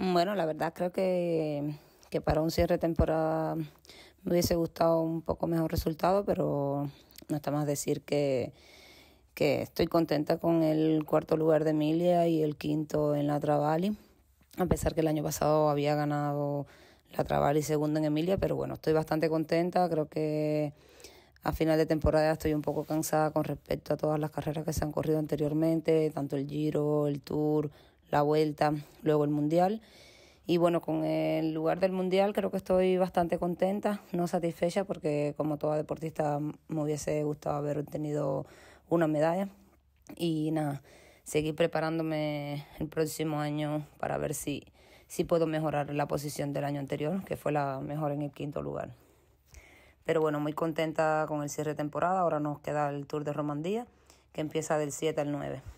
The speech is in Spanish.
Bueno, la verdad creo que, que para un cierre de temporada me hubiese gustado un poco mejor resultado, pero no está más decir que, que estoy contenta con el cuarto lugar de Emilia y el quinto en la Travali, a pesar que el año pasado había ganado la Travali segunda en Emilia, pero bueno, estoy bastante contenta, creo que a final de temporada estoy un poco cansada con respecto a todas las carreras que se han corrido anteriormente, tanto el Giro, el Tour, la vuelta, luego el mundial. Y bueno, con el lugar del mundial creo que estoy bastante contenta, no satisfecha porque como toda deportista me hubiese gustado haber obtenido una medalla. Y nada, seguir preparándome el próximo año para ver si, si puedo mejorar la posición del año anterior, que fue la mejor en el quinto lugar. Pero bueno, muy contenta con el cierre de temporada. Ahora nos queda el Tour de Romandía, que empieza del 7 al 9.